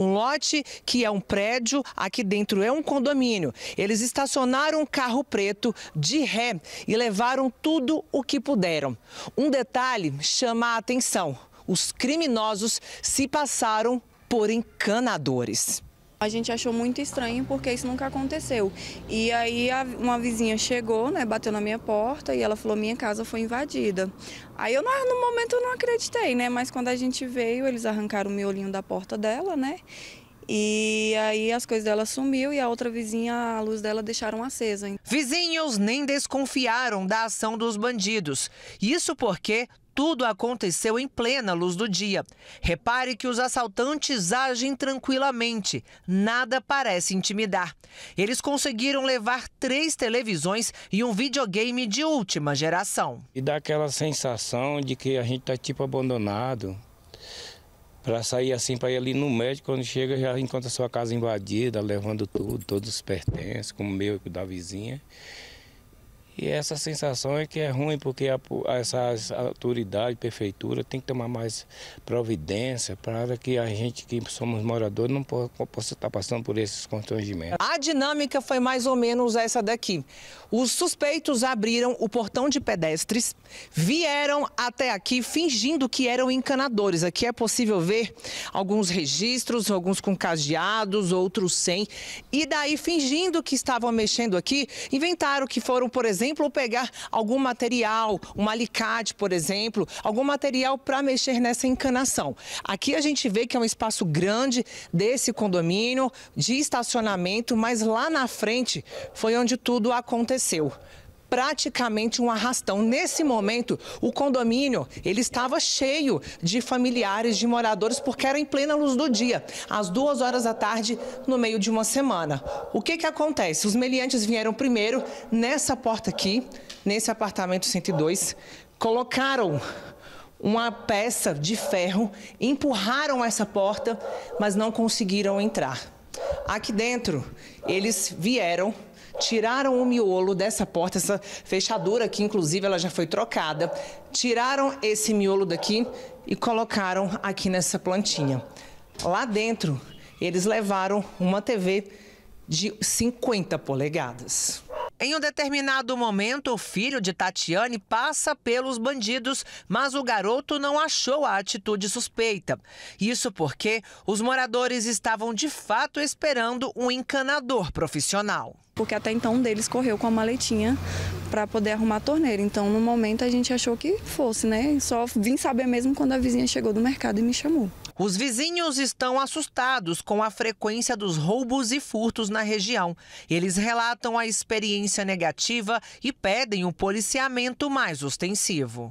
Um lote que é um prédio, aqui dentro é um condomínio. Eles estacionaram um carro preto de ré e levaram tudo o que puderam. Um detalhe chama a atenção: os criminosos se passaram por encanadores. A gente achou muito estranho porque isso nunca aconteceu. E aí uma vizinha chegou, né, bateu na minha porta e ela falou: "Minha casa foi invadida". Aí eu ah, no momento eu não acreditei, né, mas quando a gente veio, eles arrancaram o miolinho da porta dela, né? E aí as coisas dela sumiu e a outra vizinha, a luz dela deixaram acesa. Vizinhos nem desconfiaram da ação dos bandidos. Isso porque tudo aconteceu em plena luz do dia. Repare que os assaltantes agem tranquilamente, nada parece intimidar. Eles conseguiram levar três televisões e um videogame de última geração. E dá aquela sensação de que a gente está tipo abandonado. Para sair assim, para ir ali no médico, quando chega já encontra sua casa invadida, levando tudo, todos os pertences, como o meu e o da vizinha. E essa sensação é que é ruim, porque a, essas autoridades, prefeitura, tem que tomar mais providência para que a gente que somos moradores não possa estar passando por esses constrangimentos. A dinâmica foi mais ou menos essa daqui. Os suspeitos abriram o portão de pedestres, vieram até aqui fingindo que eram encanadores. Aqui é possível ver alguns registros, alguns com cadeados, outros sem. E daí, fingindo que estavam mexendo aqui, inventaram que foram, por exemplo, exemplo, pegar algum material, um alicate, por exemplo, algum material para mexer nessa encanação. Aqui a gente vê que é um espaço grande desse condomínio, de estacionamento, mas lá na frente foi onde tudo aconteceu praticamente um arrastão. Nesse momento, o condomínio ele estava cheio de familiares, de moradores, porque era em plena luz do dia, às duas horas da tarde, no meio de uma semana. O que, que acontece? Os meliantes vieram primeiro nessa porta aqui, nesse apartamento 102, colocaram uma peça de ferro, empurraram essa porta, mas não conseguiram entrar. Aqui dentro, eles vieram tiraram o miolo dessa porta, essa fechadura que inclusive ela já foi trocada, tiraram esse miolo daqui e colocaram aqui nessa plantinha. Lá dentro, eles levaram uma TV de 50 polegadas. Em um determinado momento, o filho de Tatiane passa pelos bandidos, mas o garoto não achou a atitude suspeita. Isso porque os moradores estavam de fato esperando um encanador profissional. Porque até então um deles correu com a maletinha para poder arrumar a torneira. Então, no momento, a gente achou que fosse, né? Só vim saber mesmo quando a vizinha chegou do mercado e me chamou. Os vizinhos estão assustados com a frequência dos roubos e furtos na região. Eles relatam a experiência negativa e pedem o um policiamento mais ostensivo.